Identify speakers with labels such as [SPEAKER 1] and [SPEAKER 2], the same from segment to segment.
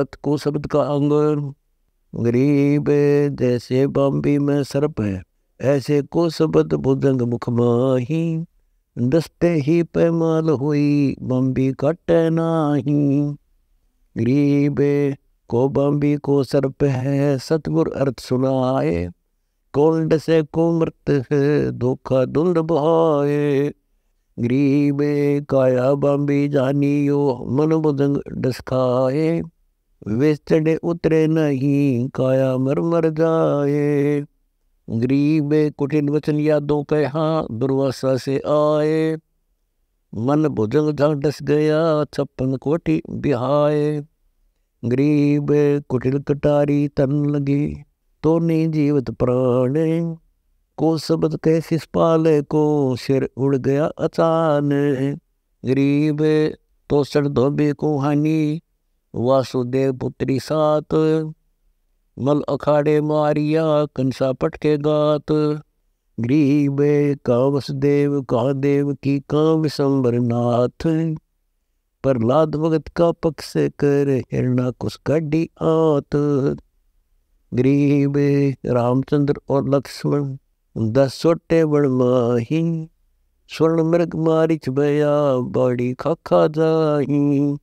[SPEAKER 1] सत को शब्द का अंग गरीब जैसे बम्बी में सर्प है ऐसे को शब्द भुजंग मुख माही दस्ते ही पैमाल हुई बम्बी कट नाही गरीब को बॉम्बी को सर्प है सतगुर अर्थ सुनाए कोल्ड से को मृत है धोखा धुंध बहाए गरीब काया बम्बी यो मन बुदंग डसखाए विस्तड़े उतरे नहीं काया मर मर जाए गरीब कुटिन वचन यादों के हाँ दुर्वासा से आए मन भुजंग झा डस गया छप्पन कोटि बिहाय गरीब कुटिल कटारी तन लगी तो नहीं जीवत प्राण को शब्द कह सिपाल को सिर उड़ गया अचान गरीब तो सड़ धोबे को हानि वासुदेव पुत्री सात मल अखाड़े मारिया कंसा पटके गात ग्रीबे कावस देव का देव की काव संबर नाथ प्रहलाद भगत का पक्ष कर हिरणा कुछ काढ़ी आत ग्रीब रामचंद्र और लक्ष्मण दस छोटे बड़ माही स्वर्ण मृग मारिच भया बाड़ी खाखा जाही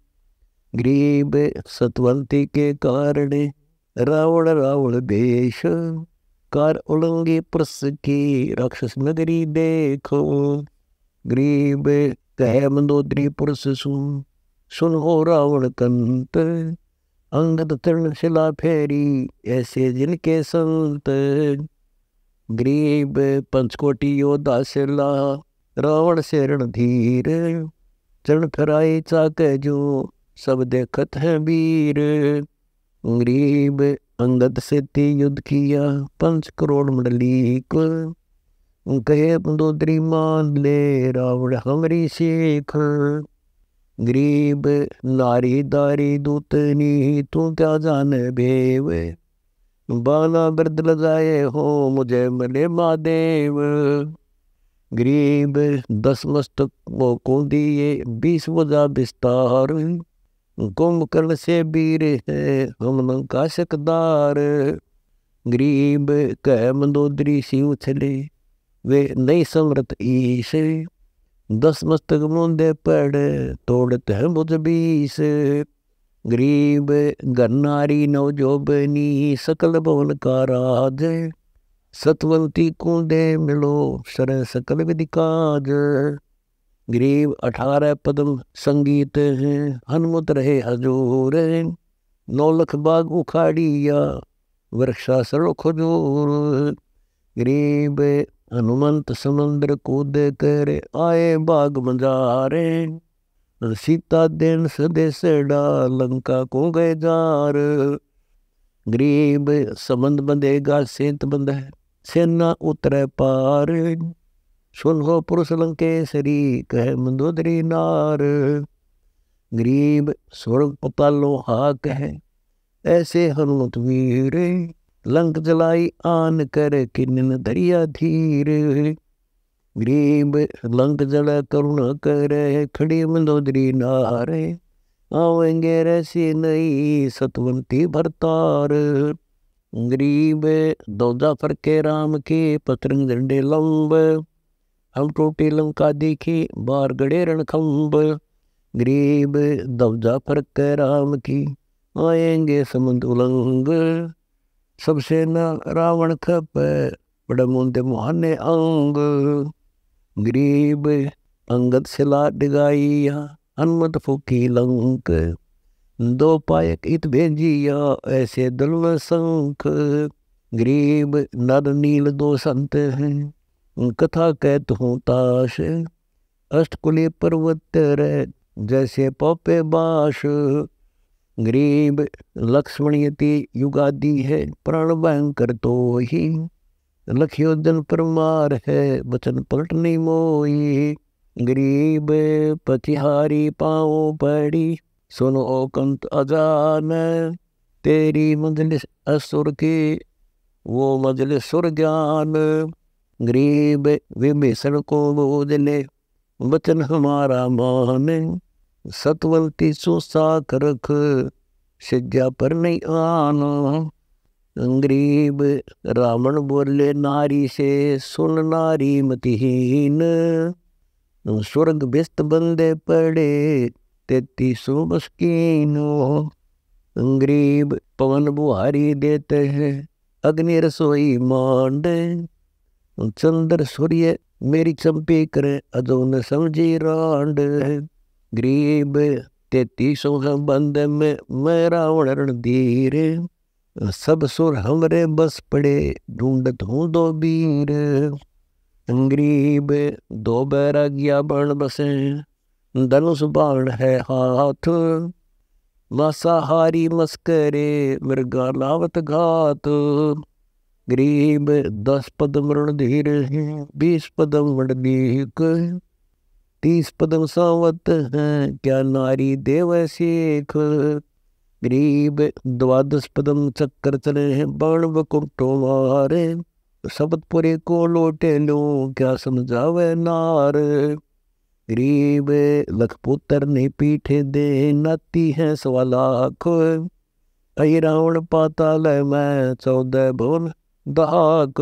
[SPEAKER 1] गरीब सतवंती के कारण रावण रावण भेष कर उड़ंगे प्रस की राक्षस नगरी देखो गरीब कह मंदोदरी पुरुष सुन सुन हो रावण कंत अंगद तरण शिला फेरी ऐसे जिनके संत गरीब पंचकोटि योद्धा शिला रावण शरण धीर चरण फिराई चाक जो सब देखत है वीर गरीब अंगद से थी युद्ध किया पंच करोड़ मंडलीक कहे पंदोदरी मान ले रावण हमरी शेख गरीब नारी दारी दूतनी तू क्या जान भेव बाला बर्द लगाए हो मुझे मले महादेव गरीब दस मस्तक को दिए बीस वजा विस्तार ਗੁੰਮ ਸੇ ਬੀਰ ਹੈ ਹਮ ਲੰਕਾ ਕਾਸ਼ਕਦਾਰ ਗਰੀਬ ਕਹਿ ਮੰਦੋਦਰੀ ਸੀ ਉਥਲੇ ਵੇ ਨਹੀਂ ਸਮਰਤ ਈਸ ਦਸ ਮਸਤਕ ਮੁੰਦੇ ਪੜ ਤੋੜਤ ਹੈ ਮੁਝ ਬੀਸ ਗਰੀਬ ਗਰਨਾਰੀ ਨੋ ਜੋਬਨੀ ਸਕਲ ਭਵਨ ਕਾ ਰਾਜ ਸਤਵੰਤੀ ਕੁੰਦੇ ਮਿਲੋ ਸਰ ਸਕਲ ਵਿਦਿਕਾਜ ग्रीव अठारह पदम संगीत हैं हनुमत रहे हजूर नौलख बाग उखाड़िया वृक्षा सड़ो खजोर ग्रीब हनुमंत समंदर कूद कर आए बाग मजारे सीता देन सदेश लंका को गए जार गरीब संबंध बंधेगा सेत बंध है सेना उतरे पार ಶುಲ್ಹೋ ಪುರುಷ ಲಂಕೇಸರಿ ಕಹ ಮಂದೋದರಿ ನಾರ್ गरीब स्वर्ग पतालो हाक है ऐसे हनुमत वीर लंक जलाई आन कर किन्न दरिया धीर गरीब लंक जला करुण कर खड़ी मंदोदरी नार आवेंगे रसी नई सतवंती भरतार गरीब दौजा फरके राम के पतरंग झंडे लंब हम टोटे लंका देखे बारगड़े रणखम्ब गरीब दबजा फरक राम की आएंगे समुद उलंग सबसे न रावण खप बड़ा मुंदे मुहाने अंग गरीब अंगत सिला डिगाइया हनुमत फूकी लंक दो पायक इत भेजिया ऐसे दुल संख गरीब नर नील दो संत हैं कथा कहत हूँ ताश अष्टकुली पर्वत रह जैसे पौपे बाश गरीब लक्ष्मणयति युगादि है प्राण भयंकर तो ही लखियोदन परमार है वचन पलटनी मोई गरीब पतिहारी पाओ पड़ी सुनो कंत अजान तेरी मजलिस असुर की वो मजलिस सुर ज्ञान गरीब विभीषण को बोध ले वचन हमारा माने सतवंती सुसा करख सिज्जा पर नहीं आना गरीब रावण बोले नारी से सुन नारी मतिहीन स्वर्ग व्यस्त बंदे पड़े तेतीसो मस्कीन गरीब पवन बुहारी देते हैं अग्नि रसोई मांड ਚੰਦਰ ਸੂਰੀਏ ਮੇਰੀ ਚੰਪੇ ਕਰ ਅਦੋਂ ਨ ਸਮਝੀ ਰਾਂਡ ਗਰੀਬ ਤੇ ਤੀ ਸੁਖ ਬੰਦ ਮੈਂ ਮੇਰਾ ਉਣਰਣ ਧੀਰ ਸਭ ਸੁਰ ਹਮਰੇ ਬਸ ਪੜੇ ਢੂੰਡਤ ਦੋ ਬੀਰ ਅੰਗਰੀਬ ਦੋ ਬਰ ਗਿਆ ਬਣ ਬਸੇ ਦਨ ਸੁਭਾਣ ਹੈ ਹਾਥ ਹਾਰੀ ਮਸਕਰੇ ਮਿਰਗਾ ਲਾਵਤ ਘਾਤ गरीब दस पदम रणधीर है बीस पदम वणदीक तीस पदम सावत है क्या नारी देव शेख गरीब द्वादश पदम चक्कर चले हैं बाण बकुटो मारे सबतपुरे को लोटे लो क्या समझावे नार गरीब लखपुत्र ने पीठे दे नाती है सवा लाख अई रावण पाताल मैं चौदह भवन दाक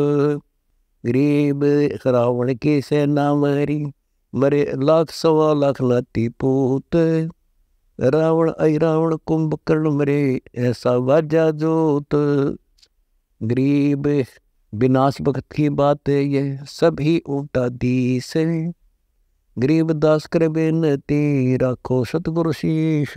[SPEAKER 1] गरीब रावण के सेना मरी मरे लाख सवा लाख लाती पूत रावण ऐ रावण कुंभकर्ण मरे ऐसा वाजा जोत गरीब विनाश भगत की बात है ये सभी उल्टा दी से गरीब दास कर बेनती राखो सतगुरु शीश